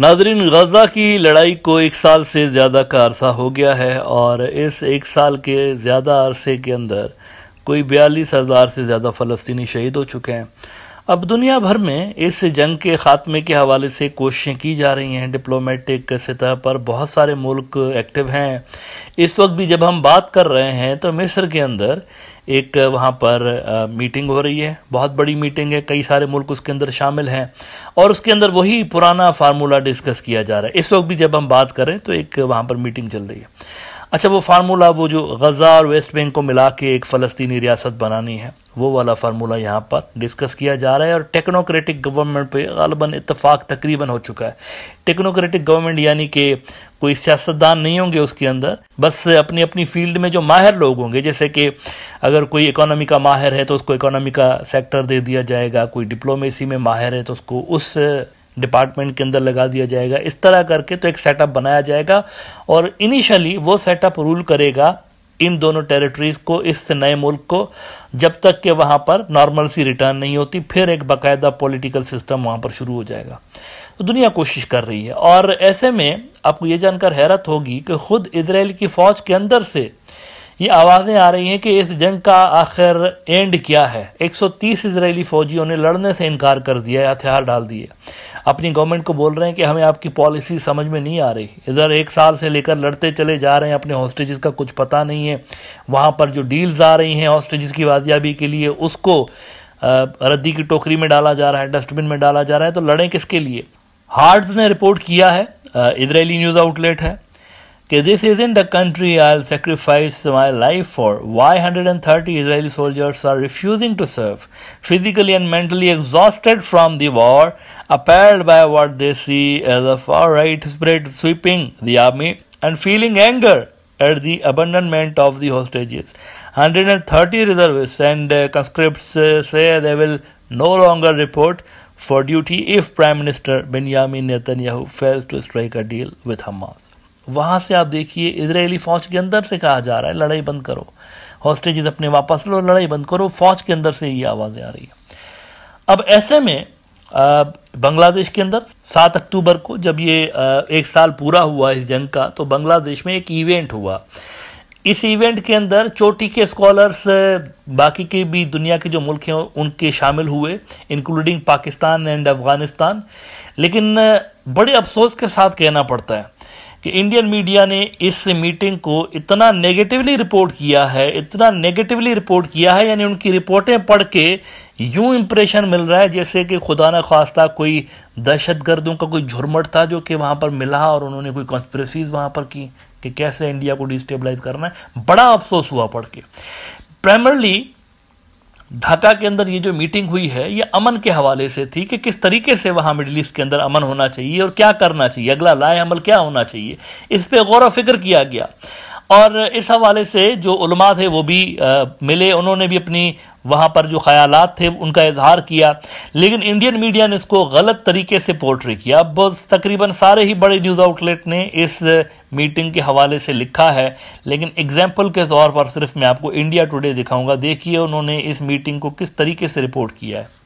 नाजरीन गजा की लड़ाई को एक साल से ज़्यादा का अरसा हो गया है और इस एक साल के ज़्यादा अरसे के अंदर कोई बयालीस हज़ार से ज़्यादा फ़लस्तनी शहीद हो चुके हैं अब दुनिया भर में इस जंग के ख़ात्मे के हवाले से कोशिशें की जा रही हैं डिप्लोमेटिक सतह पर बहुत सारे मुल्क एक्टिव हैं इस वक्त भी जब हम बात कर रहे हैं तो मिस्र के अंदर एक वहाँ पर आ, मीटिंग हो रही है बहुत बड़ी मीटिंग है कई सारे मुल्क उसके अंदर शामिल हैं और उसके अंदर वही पुराना फार्मूला डिस्कस किया जा रहा है इस वक्त भी जब हम बात करें तो एक वहाँ पर मीटिंग चल रही है अच्छा वो फार्मूला वो जो गज़ा और वेस्ट बैंक को मिला के एक फ़लस्तनी रियासत बनानी है वो वाला फार्मूला यहाँ पर डिस्कस किया जा रहा है और टेक्नोक्रेटिक गवर्नमेंट पे गलबन इतफाक तकरीबन हो चुका है टेक्नोक्रेटिक गवर्नमेंट यानी कि कोई सियासतदान नहीं होंगे उसके अंदर बस अपनी अपनी फील्ड में जो माहिर लोग होंगे जैसे कि अगर कोई इकोनॉमी का माहिर है तो उसको इकोनॉमी का सेक्टर दे दिया जाएगा कोई डिप्लोमेसी में माहिर है तो उसको उस डिपार्टमेंट के अंदर लगा दिया जाएगा इस तरह करके तो एक सेटअप बनाया जाएगा और इनिशियली वो सेटअप रूल करेगा इन दोनों टेरिटरीज को इस नए मुल्क को जब तक के वहां पर नॉर्मल सी रिटर्न नहीं होती फिर एक बाकायदा पॉलिटिकल सिस्टम वहां पर शुरू हो जाएगा तो दुनिया कोशिश कर रही है और ऐसे में आपको यह जानकर हैरत होगी कि खुद इसराइल की फौज के अंदर से ये आवाज़ें आ रही हैं कि इस जंग का आखिर एंड क्या है 130 इसराइली फौजियों ने लड़ने से इनकार कर दिया है हथियार डाल दिए अपनी गवर्नमेंट को बोल रहे हैं कि हमें आपकी पॉलिसी समझ में नहीं आ रही इधर एक साल से लेकर लड़ते चले जा रहे हैं अपने हॉस्टेजेस का कुछ पता नहीं है वहाँ पर जो डील्स आ रही हैं हॉस्टेजेस की बाजियाबी के लिए उसको रद्दी की टोकरी में डाला जा रहा है डस्टबिन में डाला जा रहा है तो लड़ें किसके लिए हार्ड्स ने रिपोर्ट किया है इजरायली न्यूज़ आउटलेट है okay, this isn't the country I'll sacrifice my life for. Why 130 Israeli soldiers are refusing to serve, physically and mentally exhausted from the war, appalled by what they see as a far right spread sweeping the army, and feeling anger at the abandonment of the hostages. 130 reservists and uh, conscripts uh, say they will no longer report for duty if Prime Minister Benjamin Netanyahu fails to strike a deal with Hamas. वहां से आप देखिए Israeli फौज के अंदर से कहा जा रहा है लड़ाई बंद करो हॉस्टेजेस अपने वापस लो लड़ाई बंद करो फौज के अंदर से ये आवाज़ें आ रही है अब ऐसे में बांग्लादेश के अंदर सात अक्टूबर को जब ये एक साल पूरा हुआ इस जंग का तो बांग्लादेश में एक इवेंट हुआ इस इवेंट के अंदर चोटी के स्कॉलर्स बाकी के भी दुनिया के जो मुल्क हैं उनके शामिल हुए इंक्लूडिंग पाकिस्तान एंड अफगानिस्तान लेकिन बड़े अफसोस के साथ कहना पड़ता है कि इंडियन मीडिया ने इस मीटिंग को इतना नेगेटिवली रिपोर्ट किया है इतना नेगेटिवली रिपोर्ट किया है यानी उनकी रिपोर्टें पढ़ के यूं इंप्रेशन मिल रहा है जैसे कि खुदा न खास्ता कोई दहशत गर्दों का कोई झुरमट था जो कि वहां पर मिला और उन्होंने कोई कॉन्स्परेसीज वहां पर की कि कैसे इंडिया को डिस्टेबलाइज करना है बड़ा अफसोस हुआ पढ़ के प्राइमरली ढाका के अंदर ये जो मीटिंग हुई है ये अमन के हवाले से थी कि किस तरीके से वहाँ मिडिल ईस्ट के अंदर अमन होना चाहिए और क्या करना चाहिए अगला लाए अमल क्या होना चाहिए इस पर गौर व फिक्र किया गया और इस हवाले से जो उलमा थे वो भी आ, मिले उन्होंने भी अपनी वहाँ पर जो ख्याल थे उनका इजहार किया लेकिन इंडियन मीडिया ने इसको गलत तरीके से पोर्ट्री किया अब तकरीबन सारे ही बड़े न्यूज़ आउटलेट ने इस मीटिंग के हवाले से लिखा है लेकिन एग्जाम्पल के तौर पर सिर्फ मैं आपको इंडिया टुडे दिखाऊंगा देखिए उन्होंने इस मीटिंग को किस तरीके से रिपोर्ट किया है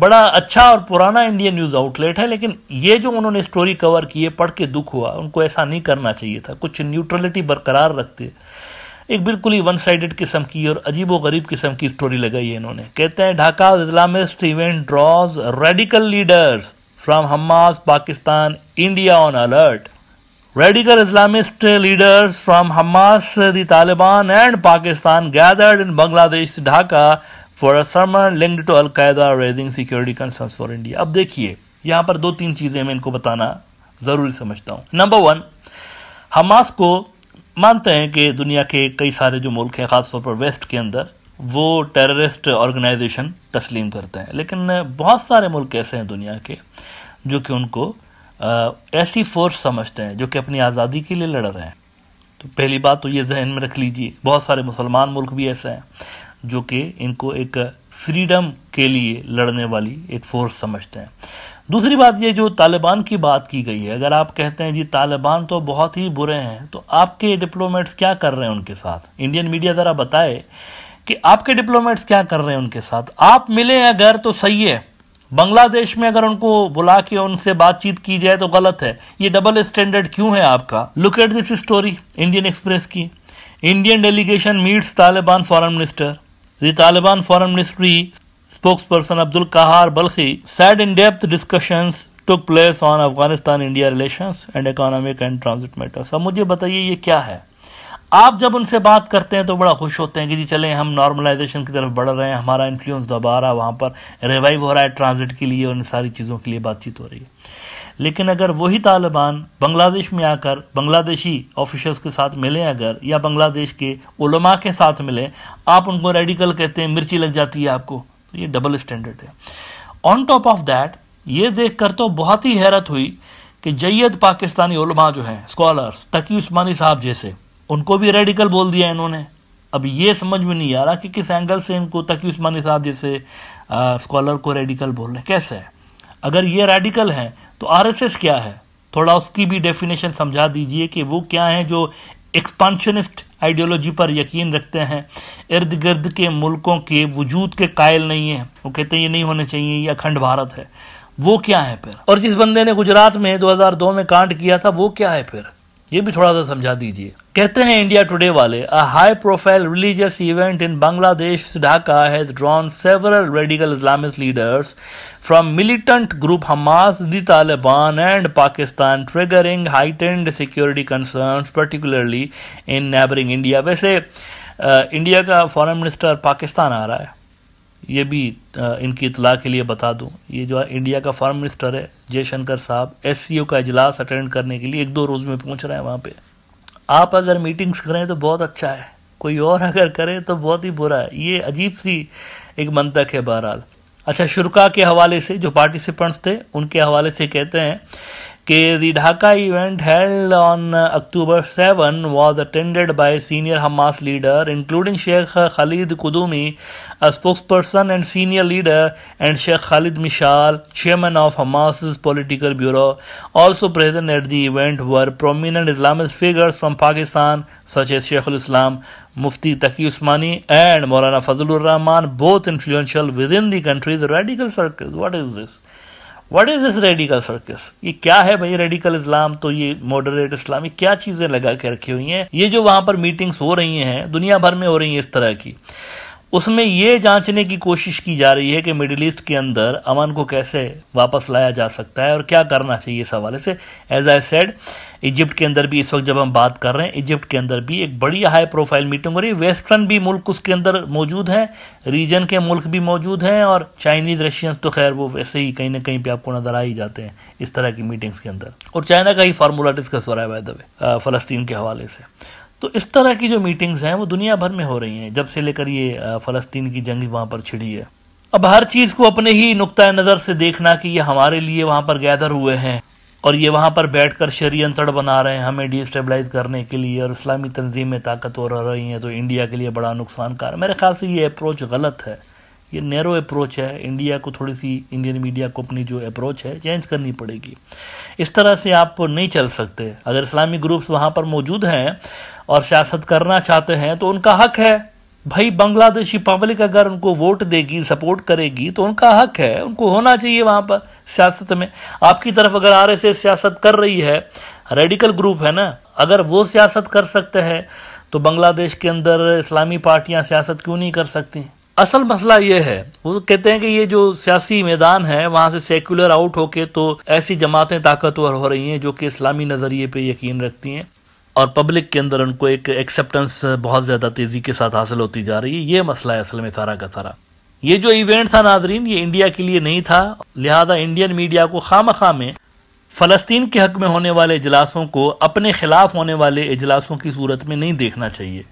बड़ा अच्छा और पुराना इंडियन न्यूज़ आउटलेट है लेकिन ये जो उन्होंने स्टोरी कवर की है पढ़ के दुख हुआ उनको ऐसा नहीं करना चाहिए था कुछ न्यूट्रलिटी बरकरार रखते एक बिल्कुल ही वन साइडेड किस्म की और अजीबो गरीब किस्म की स्टोरी लगाई है इन्होंने कहते हैं Dhaka Islamist event draws radical leaders from Hamas Pakistan India on alert radical Islamist leaders from Hamas Taliban and Pakistan gathered in Bangladesh Dhaka for a link to Al Qaeda raising security concern for India अब देखिए यहाँ पर दो तीन चीज़ें मैं इनको बताना ज़रूरी समझता हूँ नंबर वन हमास को मानते हैं कि दुनिया के कई सारे जो मुल्क हैं ख़ासतौर पर वेस्ट के अंदर वो टेररिस्ट ऑर्गेनाइजेशन तस्लीम करते हैं लेकिन बहुत सारे मुल्क ऐसे हैं दुनिया के जो कि उनको ऐसी फोर्स समझते हैं जो कि अपनी आज़ादी के लिए लड़ रहे हैं तो पहली बात तो ये जहन में रख लीजिए बहुत सारे मुसलमान मुल्क भी ऐसे हैं जो कि इनको एक फ्रीडम के लिए लड़ने वाली एक फोर्स समझते हैं दूसरी बात ये जो तालिबान की बात की गई है अगर आप कहते हैं जी तालिबान तो बहुत ही बुरे हैं तो आपके डिप्लोमेट्स क्या कर रहे हैं उनके साथ इंडियन मीडिया ज़रा बताए कि आपके डिप्लोमेट्स क्या कर रहे हैं उनके साथ आप मिले अगर तो सही है बांग्लादेश में अगर उनको बुला के उनसे बातचीत की जाए तो गलत है ये डबल स्टैंडर्ड क्यों है आपका look at this story Indian Express की Indian delegation meets Taliban foreign minister The Taliban Foreign Ministry spokesperson Abdul Kahar Balkhi said in depth discussions took place on Afghanistan India relations and economic and transit matters. अब मुझे बताइए ये क्या है आप जब उनसे बात करते हैं तो बड़ा खुश होते हैं कि जी चले हम नॉर्मलाइजेशन की तरफ बढ़ रहे हैं हमारा इन्फ्लुएंस दोबारा वहाँ पर रिवाइव हो रहा है ट्रांजिट के लिए और इन सारी चीज़ों के लिए बातचीत हो रही है लेकिन अगर वही तालिबान बांग्लादेश में आकर बांग्लादेशी ऑफिशर्स के साथ मिलें अगर या बांग्लादेश के उलमा के साथ मिले आप उनको रेडिकल कहते हैं मिर्ची लग जाती है आपको तो ये डबल स्टैंडर्ड है ऑन टॉप ऑफ दैट ये देखकर तो बहुत ही हैरत हुई कि जैद पाकिस्तानी उलमा जो हैं स्कॉलर्स तकी उस्मानी साहब जैसे उनको भी रेडिकल बोल दिया इन्होंने अब ये समझ में नहीं आ रहा कि किस एंगल से इनको तकी उस्मानी साहब जैसे स्कॉलर को रेडिकल बोल रहे कैसे है अगर ये रेडिकल हैं तो आरएसएस क्या है थोड़ा उसकी भी डेफिनेशन समझा दीजिए कि वो क्या है जो एक्सपांशनिस्ट आइडियोलॉजी पर यकीन रखते हैं इर्द गिर्द के मुल्कों के वजूद के कायल नहीं है वो कहते हैं ये नहीं होने चाहिए ये अखंड भारत है वो क्या है फिर और जिस बंदे ने गुजरात में 2002 में कांड किया था वो क्या है फिर ये भी थोड़ा सा समझा दीजिए कहते हैं इंडिया टुडे वाले a high profile religious event in Bangladesh Dhaka has drawn several radical Islamic leaders from militant group Hamas the Taliban and Pakistan triggering heightened security concerns particularly in neighbouring India वैसे इंडिया का फॉरेन मिनिस्टर पाकिस्तान आ रहा है ये भी इनकी इतला के लिए बता दूं ये जो है इंडिया का फॉर्म मिनिस्टर है जयशंकर साहब एस का इजलास अटेंड करने के लिए एक दो रोज़ में पहुंच रहे हैं वहाँ पे आप अगर मीटिंग्स करें तो बहुत अच्छा है कोई और अगर करें तो बहुत ही बुरा है ये अजीब सी एक मंतक है बहरहाल अच्छा शुरा के हवाले से जो पार्टिसिपेंट्स थे उनके हवाले से कहते हैं the Dhaka event held on uh, October 7 was attended by senior Hamas leader, including Sheikh Khalid Kudumi, a spokesperson and senior leader, and Sheikh Khalid Mishal, chairman of Hamas's political bureau. Also present at the event were prominent Islamist figures from Pakistan, such as Sheikh al-Islam Mufti Taqi Usmani and Maulana Fazlur Rahman, both influential within the country's radical circles. What is this? What is this radical circus ये क्या है भाई radical इस्लाम तो ये moderate इस्लाम ये क्या चीजें लगा के रखी हुई हैं ये जो वहां पर मीटिंग्स हो रही हैं दुनिया भर में हो रही है इस तरह की उसमें ये जांचने की कोशिश की जा रही है कि मिडिल ईस्ट के अंदर अमन को कैसे वापस लाया जा सकता है और क्या करना चाहिए इस हवाले से एज आई सेड इजिप्ट के अंदर भी इस वक्त जब हम बात कर रहे हैं इजिप्ट के अंदर भी एक बड़ी हाई प्रोफाइल मीटिंग हो रही है वेस्टर्न भी मुल्क उसके अंदर मौजूद हैं रीजन के मुल्क भी मौजूद हैं और चाइनीज रशियंस तो खैर वो वैसे ही कहीं ना कहीं पर आपको नजर आ ही जाते हैं इस तरह की मीटिंग्स के अंदर और चाइना का ही फार्मूला डिस्कस हो रहा है फलस्तीन के हवाले से तो इस तरह की जो मीटिंग्स हैं वो दुनिया भर में हो रही हैं जब से लेकर ये फ़लस्तीन की जंग वहाँ पर छिड़ी है अब हर चीज़ को अपने ही नुकता नज़र से देखना कि ये हमारे लिए वहाँ पर गैदर हुए हैं और ये वहाँ पर बैठ कर शरी बना रहे हैं हमें डिस्टेबलाइज करने के लिए और इस्लामी तंजीमें ताकतवर रह रही हैं तो इंडिया के लिए बड़ा नुकसान कार मेरे ख्याल से ये अप्रोच गलत है ये नैरो अप्रोच है इंडिया को थोड़ी सी इंडियन मीडिया को अपनी जो अप्रोच है चेंज करनी पड़ेगी इस तरह से आप नहीं चल सकते अगर इस्लामी ग्रुप्स वहाँ पर मौजूद हैं और सियासत करना चाहते हैं तो उनका हक है भाई बांग्लादेशी पब्लिक अगर उनको वोट देगी सपोर्ट करेगी तो उनका हक है उनको होना चाहिए वहाँ पर सियासत में आपकी तरफ अगर आर एस सियासत कर रही है रेडिकल ग्रुप है ना अगर वो सियासत कर सकते हैं तो बांग्लादेश के अंदर इस्लामी पार्टियां सियासत क्यों नहीं कर सकती असल मसला ये है वो कहते हैं कि ये जो सियासी मैदान है वहां से सेक्युलर आउट होके तो ऐसी जमातें ताकतवर हो रही हैं जो कि इस्लामी नजरिए पे यकीन रखती हैं और पब्लिक के अंदर उनको एक एक्सेप्टेंस बहुत ज़्यादा तेज़ी के साथ हासिल होती जा रही है ये मसला है असल में सारा का सारा ये जो इवेंट था नाजरीन ये इंडिया के लिए नहीं था लिहाजा इंडियन मीडिया को खाम खाम में फ़लस्तीन के हक में होने वाले इजलासों को अपने खिलाफ होने वाले इजलासों की सूरत में नहीं देखना चाहिए